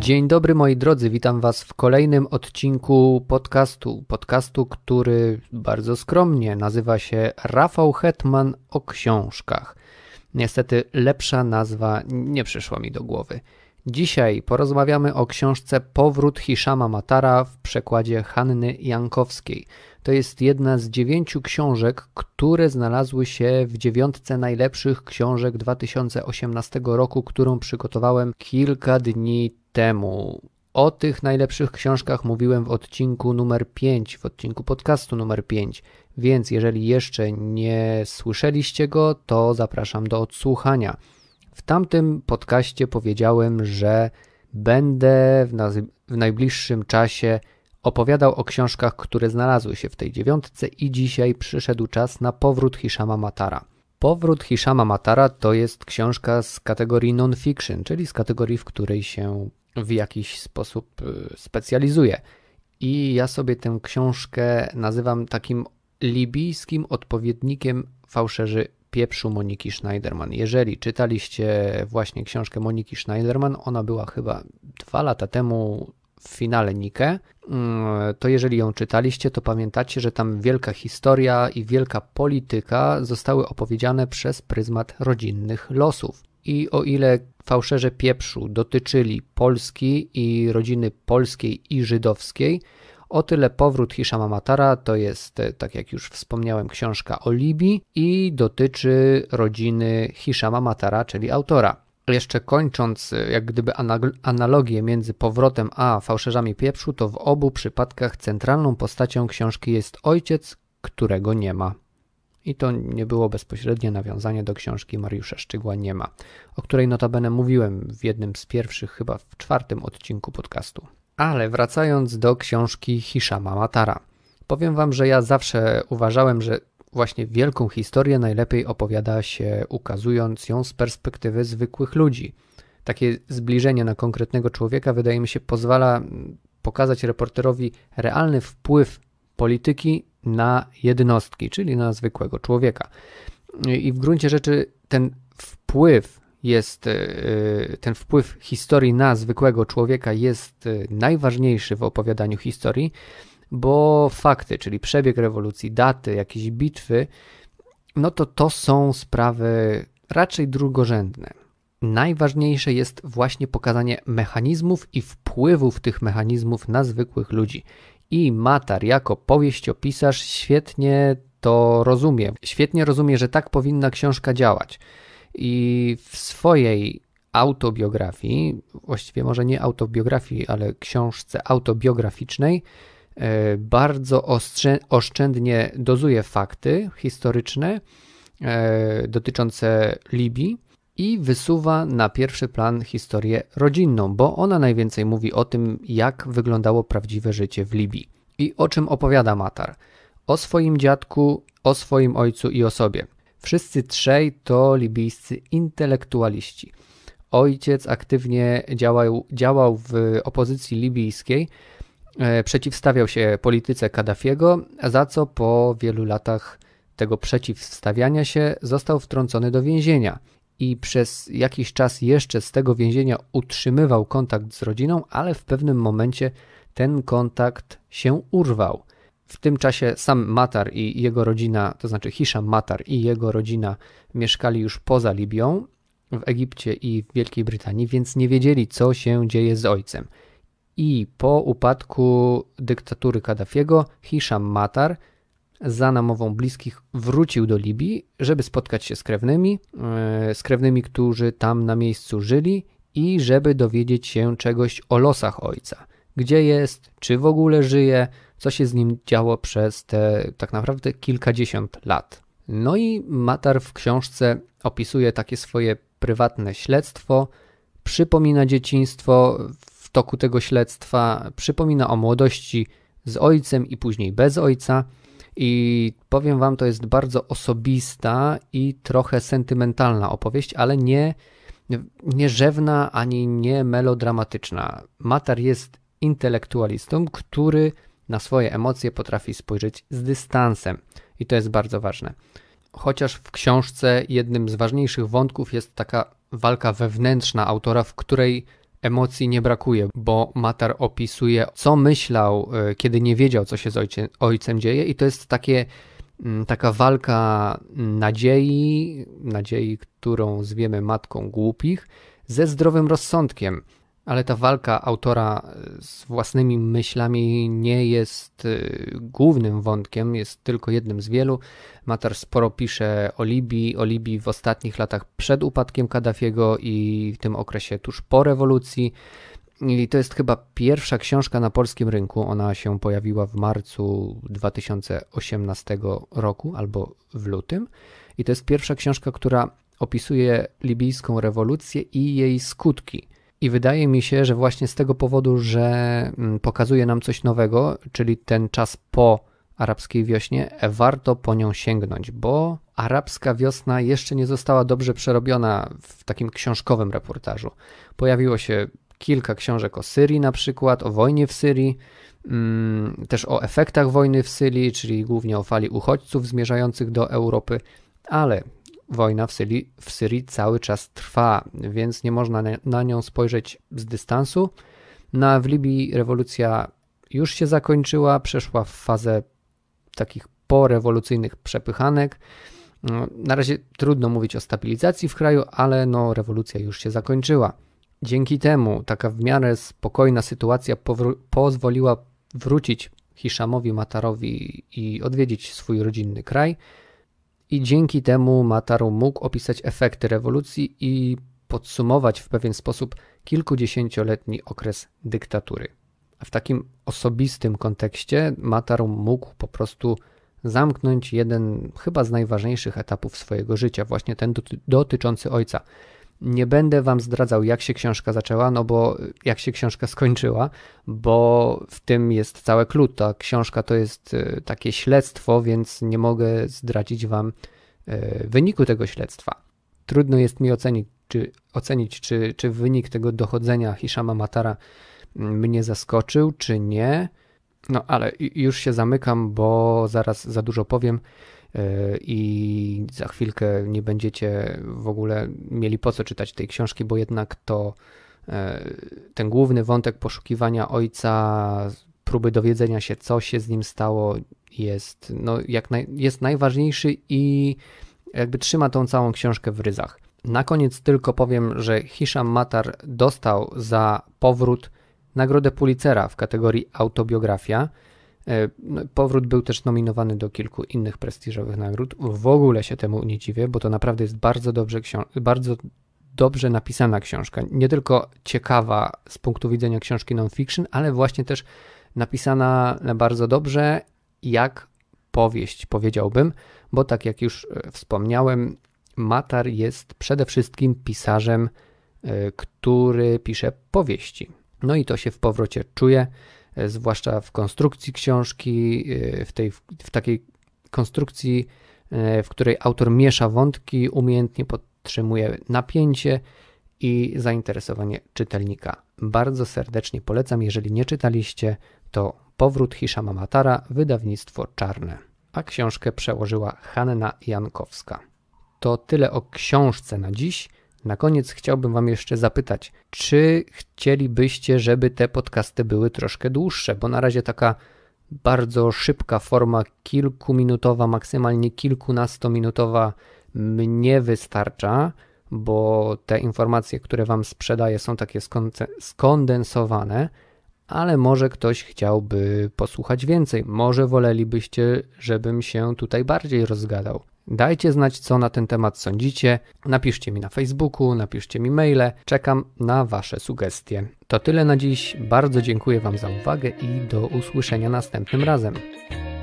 Dzień dobry moi drodzy, witam was w kolejnym odcinku podcastu. Podcastu, który bardzo skromnie nazywa się Rafał Hetman o książkach. Niestety lepsza nazwa nie przyszła mi do głowy. Dzisiaj porozmawiamy o książce Powrót Hiszama Matara w przekładzie Hanny Jankowskiej. To jest jedna z dziewięciu książek, które znalazły się w dziewiątce najlepszych książek 2018 roku, którą przygotowałem kilka dni temu. O tych najlepszych książkach mówiłem w odcinku numer 5, w odcinku podcastu numer 5, więc jeżeli jeszcze nie słyszeliście go, to zapraszam do odsłuchania. W tamtym podcaście powiedziałem, że będę w, naz- w najbliższym czasie opowiadał o książkach, które znalazły się w tej dziewiątce i dzisiaj przyszedł czas na powrót Hiszama Matara. Powrót Hiszama Matara to jest książka z kategorii non-fiction, czyli z kategorii, w której się w jakiś sposób y, specjalizuje. I ja sobie tę książkę nazywam takim libijskim odpowiednikiem fałszerzy pieprzu Moniki Schneiderman. Jeżeli czytaliście właśnie książkę Moniki Schneiderman, ona była chyba dwa lata temu w finale Nike, mm, to jeżeli ją czytaliście, to pamiętacie, że tam wielka historia i wielka polityka zostały opowiedziane przez pryzmat rodzinnych losów. I o ile fałszerze pieprzu dotyczyli Polski i rodziny polskiej i żydowskiej, o tyle powrót Hiszama Matara to jest, e, tak jak już wspomniałem, książka o Libii i dotyczy rodziny Hiszama Matara, czyli autora. Jeszcze kończąc, e, jak gdyby analogię między powrotem a fałszerzami pieprzu, to w obu przypadkach centralną postacią książki jest ojciec, którego nie ma. I to nie było bezpośrednie nawiązanie do książki Mariusza Szczygła Nie ma, o której notabene mówiłem w jednym z pierwszych, chyba w czwartym odcinku podcastu. Ale wracając do książki Hiszama Matara. Powiem wam, że ja zawsze uważałem, że właśnie wielką historię najlepiej opowiada się ukazując ją z perspektywy zwykłych ludzi. Takie zbliżenie na konkretnego człowieka wydaje mi się pozwala pokazać reporterowi realny wpływ polityki na jednostki, czyli na zwykłego człowieka. I w gruncie rzeczy ten wpływ jest, e, ten wpływ historii na zwykłego człowieka jest e, najważniejszy w opowiadaniu historii, bo fakty, czyli przebieg rewolucji, daty, jakieś bitwy, no to to są sprawy raczej drugorzędne. Najważniejsze jest właśnie pokazanie mechanizmów i wpływów tych mechanizmów na zwykłych ludzi. I Matar jako powieściopisarz świetnie to rozumie. Świetnie rozumie, że tak powinna książka działać. I w swojej autobiografii, właściwie może nie autobiografii, ale książce autobiograficznej, e, bardzo oszczędnie dozuje fakty historyczne e, dotyczące Libii i wysuwa na pierwszy plan historię rodzinną, bo ona najwięcej mówi o tym, jak wyglądało prawdziwe życie w Libii. I o czym opowiada Matar? O swoim dziadku, o swoim ojcu i o sobie. Wszyscy trzej to libijscy intelektualiści. Ojciec aktywnie działał, działał w opozycji libijskiej, e, przeciwstawiał się polityce Kaddafiego, za co po wielu latach tego przeciwstawiania się został wtrącony do więzienia – i przez jakiś czas jeszcze z tego więzienia utrzymywał kontakt z rodziną, ale w pewnym momencie ten kontakt się urwał. W tym czasie sam Matar i jego rodzina, to znaczy Hiszam Matar i jego rodzina mieszkali już poza Libią, w Egipcie i w Wielkiej Brytanii, więc nie wiedzieli, co się dzieje z ojcem. I po upadku dyktatury Kaddafiego, Hiszam Matar za namową bliskich wrócił do Libii, żeby spotkać się z krewnymi, e, z krewnymi, którzy tam na miejscu żyli i żeby dowiedzieć się czegoś o losach ojca. Gdzie jest, czy w ogóle żyje, co się z nim działo przez te tak naprawdę kilkadziesiąt lat. No i Matar w książce opisuje takie swoje prywatne śledztwo, przypomina dzieciństwo w toku tego śledztwa, przypomina o młodości z ojcem i później bez ojca. I powiem Wam, to jest bardzo osobista i trochę sentymentalna opowieść, ale nie, nie rzewna ani nie melodramatyczna. Matar jest intelektualistą, który na swoje emocje potrafi spojrzeć z dystansem. I to jest bardzo ważne. Chociaż w książce jednym z ważniejszych wątków jest taka walka wewnętrzna autora, w której emocji nie brakuje, bo Matar opisuje, co myślał, e, kiedy nie wiedział, co się z ojcie, ojcem dzieje, i to jest takie, mm, taka walka nadziei, nadziei, którą zwiemy matką głupich, ze zdrowym rozsądkiem ale ta walka autora e, z własnymi myślami nie jest e, głównym wątkiem, jest tylko jednym z wielu. Matar sporo pisze o Libii, o Libii w ostatnich latach przed upadkiem Kaddafiego i w tym okresie tuż po rewolucji. I to jest chyba pierwsza książka na polskim rynku. Ona się pojawiła w marcu 2018 roku albo w lutym. I to jest pierwsza książka, która opisuje libijską rewolucję i jej skutki. I wydaje mi się, że właśnie z tego powodu, że mm, pokazuje nam coś nowego, czyli ten czas po arabskiej wiośnie, warto po nią sięgnąć, bo arabska wiosna jeszcze nie została dobrze przerobiona w takim książkowym reportażu. Pojawiło się kilka książek o Syrii na przykład, o wojnie w Syrii, mm, też o efektach wojny w Syrii, czyli głównie o fali uchodźców zmierzających do Europy, ale wojna w Syrii, w Syrii cały czas trwa, więc nie można na nią spojrzeć z dystansu. Na no, w Libii rewolucja już się zakończyła, przeszła w fazę takich porewolucyjnych przepychanek. No, na razie trudno mówić o stabilizacji w kraju, ale no, rewolucja już się zakończyła. Dzięki temu taka w miarę spokojna sytuacja pozwoliła wrócić Hiszamowi Matarowi i odwiedzić swój rodzinny kraj i dzięki temu Mataru mógł opisać efekty rewolucji i podsumować w pewien sposób kilkudziesięcioletni okres dyktatury. w takim osobistym kontekście Mataru mógł po prostu zamknąć jeden chyba z najważniejszych etapów swojego życia, właśnie ten dotyczący ojca. Nie będę wam zdradzał, jak się książka zaczęła, no bo jak się książka skończyła, bo w tym jest całe clue. Ta książka to jest y, takie śledztwo, więc nie mogę zdradzić wam y, wyniku tego śledztwa. Trudno jest mi ocenić, czy, ocenić, czy, czy wynik tego dochodzenia Hiszama Matara mm, mnie zaskoczył, czy nie. No ale już się zamykam, bo zaraz za dużo powiem. E, i za chwilkę nie będziecie w ogóle mieli po co czytać tej książki, bo jednak to e, ten główny wątek poszukiwania ojca, próby dowiedzenia się, co się z nim stało, jest, no, jak naj, jest najważniejszy i jakby trzyma tą całą książkę w ryzach. Na koniec tylko powiem, że Hisham Matar dostał za powrót Nagrodę Pulitzera w kategorii autobiografia. E, powrót był też nominowany do kilku innych prestiżowych nagród. W ogóle się temu nie dziwię, bo to naprawdę jest bardzo dobrze, bardzo dobrze napisana książka. Nie tylko ciekawa z punktu widzenia książki non-fiction, ale właśnie też napisana bardzo dobrze, jak powieść, powiedziałbym, bo tak jak już e, wspomniałem, Matar jest przede wszystkim pisarzem, e, który pisze powieści. No i to się w powrocie czuje. E, zwłaszcza w konstrukcji książki, e, w, tej, w takiej konstrukcji, e, w której autor miesza wątki, umiejętnie podtrzymuje napięcie i zainteresowanie czytelnika. Bardzo serdecznie polecam, jeżeli nie czytaliście, to Powrót Hiszama Matara, wydawnictwo Czarne. A książkę przełożyła Hanna Jankowska. To tyle o książce na dziś. Na koniec chciałbym Wam jeszcze zapytać, czy chcielibyście, żeby te podcasty były troszkę dłuższe, bo na razie taka bardzo szybka forma, kilkuminutowa, maksymalnie kilkunastominutowa mnie wystarcza, bo te informacje, które Wam sprzedaję, są takie skondensowane, ale może ktoś chciałby posłuchać więcej, może wolelibyście, żebym się tutaj bardziej rozgadał. Dajcie znać, co na ten temat sądzicie. Napiszcie mi na Facebooku, napiszcie mi maile. Czekam na Wasze sugestie. To tyle na dziś. Bardzo dziękuję Wam za uwagę i do usłyszenia następnym razem.